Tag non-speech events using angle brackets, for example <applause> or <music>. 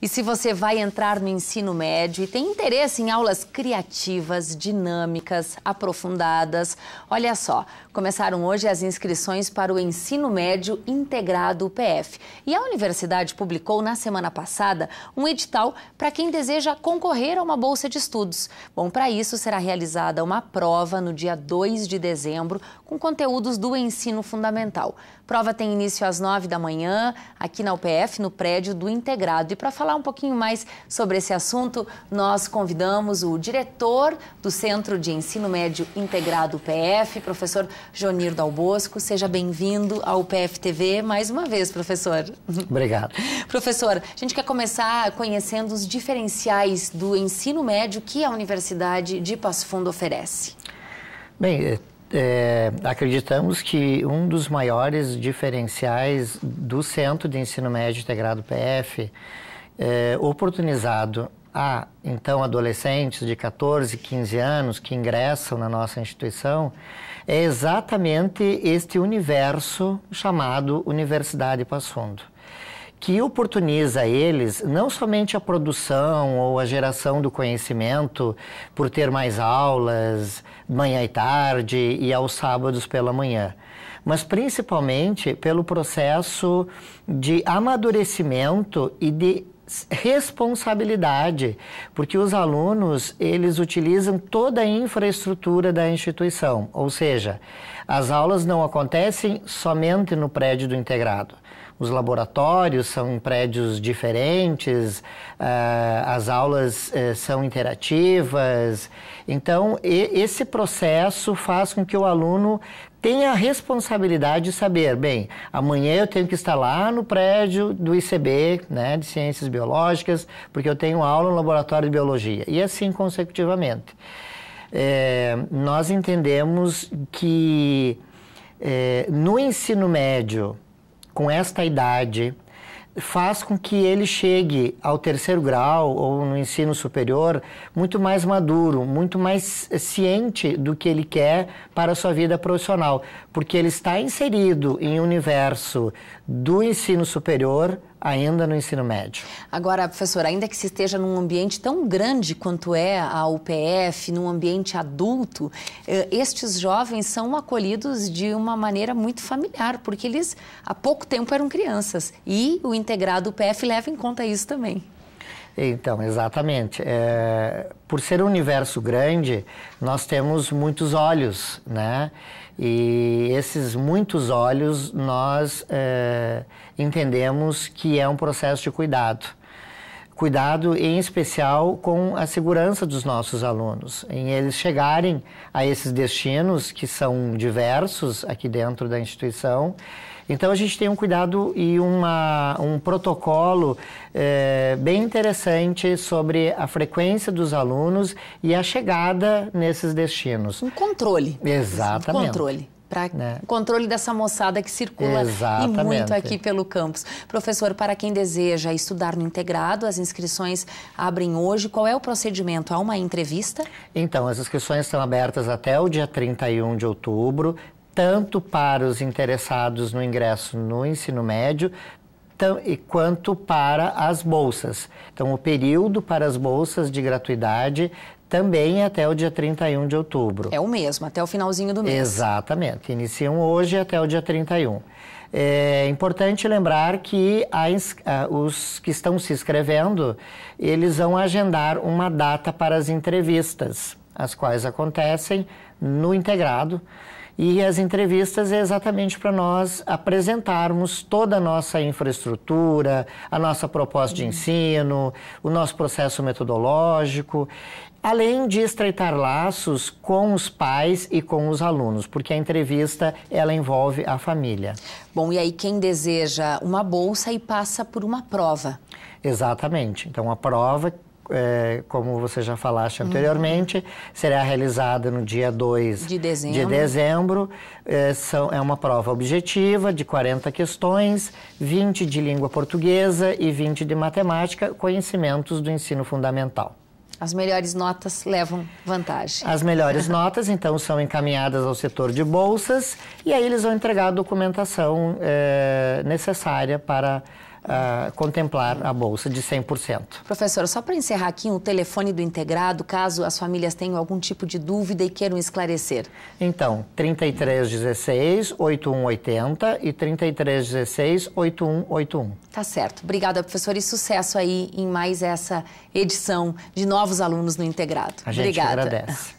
E se você vai entrar no ensino médio e tem interesse em aulas criativas, dinâmicas, aprofundadas, olha só, Começaram hoje as inscrições para o Ensino Médio Integrado UPF. E a universidade publicou na semana passada um edital para quem deseja concorrer a uma bolsa de estudos. Bom, para isso será realizada uma prova no dia 2 de dezembro com conteúdos do ensino fundamental. Prova tem início às 9 da manhã aqui na UPF, no prédio do Integrado. E para falar um pouquinho mais sobre esse assunto, nós convidamos o diretor do Centro de Ensino Médio Integrado UPF, professor Jonir Dal Bosco. Seja bem-vindo ao PFTV mais uma vez, professor. Obrigado. <laughs> professor, a gente quer começar conhecendo os diferenciais do ensino médio que a Universidade de Passo Fundo oferece. Bem, é, é acreditamos que um dos maiores diferenciais do Centro de Ensino Médio Integrado PF, é, oportunizado a então adolescentes de 14, 15 anos que ingressam na nossa instituição é exatamente este universo chamado Universidade Passundo, que oportuniza a eles não somente a produção ou a geração do conhecimento por ter mais aulas manhã e tarde e aos sábados pela manhã, mas principalmente pelo processo de amadurecimento e de responsabilidade, porque os alunos, eles utilizam toda a infraestrutura da instituição, ou seja, as aulas não acontecem somente no prédio do integrado. Os laboratórios são prédios diferentes, eh, as aulas eh, são interativas. Então, esse processo faz com que o aluno tenha a responsabilidade de saber, bem, amanhã eu tenho que estar lá no prédio do ICB, né, de Ciências Biológicas, porque eu tenho aula no laboratório de biologia, e assim consecutivamente é, nós entendemos que é, no ensino médio, com esta idade, faz com que ele chegue ao terceiro grau ou no ensino superior muito mais maduro, muito mais ciente do que ele quer para a sua vida profissional, porque ele está inserido em um universo do ensino superior ainda no ensino médio. Agora, professor, ainda que se esteja num ambiente tão grande quanto é a UPF, num ambiente adulto, eh, estes jovens são acolhidos de uma maneira muito familiar, porque eles há pouco tempo eram crianças. E o integrado UPF leva em conta isso também. Então, exatamente. É, por ser um universo grande, nós temos muitos olhos, né? E esses muitos olhos nós é, entendemos que é um processo de cuidado cuidado, em especial, com a segurança dos nossos alunos, em eles chegarem a esses destinos que são diversos aqui dentro da instituição. Então a gente tem um cuidado e uma, um protocolo é, bem interessante sobre a frequência dos alunos e a chegada nesses destinos. Um controle. Exatamente. Um controle para né? controle dessa moçada que circula Exatamente. e muito aqui pelo campus. Professor, para quem deseja estudar no integrado, as inscrições abrem hoje. Qual é o procedimento? Há uma entrevista? Então, as inscrições estão abertas até o dia 31 de outubro. Tanto para os interessados no ingresso no ensino médio, e quanto para as bolsas. Então, o período para as bolsas de gratuidade também até o dia 31 de outubro. É o mesmo, até o finalzinho do mês. Exatamente, iniciam hoje até o dia 31. É importante lembrar que a, os que estão se inscrevendo, eles vão agendar uma data para as entrevistas, as quais acontecem no integrado. E as entrevistas é exatamente para nós apresentarmos toda a nossa infraestrutura, a nossa proposta de ensino, o nosso processo metodológico, além de estreitar laços com os pais e com os alunos, porque a entrevista ela envolve a família. Bom, e aí quem deseja uma bolsa e passa por uma prova. Exatamente. Então a prova é, como você já falaste anteriormente, uhum. será realizada no dia 2 de dezembro. De dezembro. É, são, é uma prova objetiva de 40 questões, 20 de língua portuguesa e 20 de matemática, conhecimentos do ensino fundamental. As melhores notas levam vantagem. As melhores <laughs> notas, então, são encaminhadas ao setor de bolsas e aí eles vão entregar a documentação é, necessária para uh, contemplar a bolsa de 100%. Professor, só para encerrar aqui, um telefone do integrado, caso as famílias tenham algum tipo de dúvida e queiram esclarecer. Então, 3316 8180 e 3316 8181. Tá certo. Obrigada, professor, e sucesso aí em mais essa edição de novos alunos no integrado. A gente Obrigada. agradece.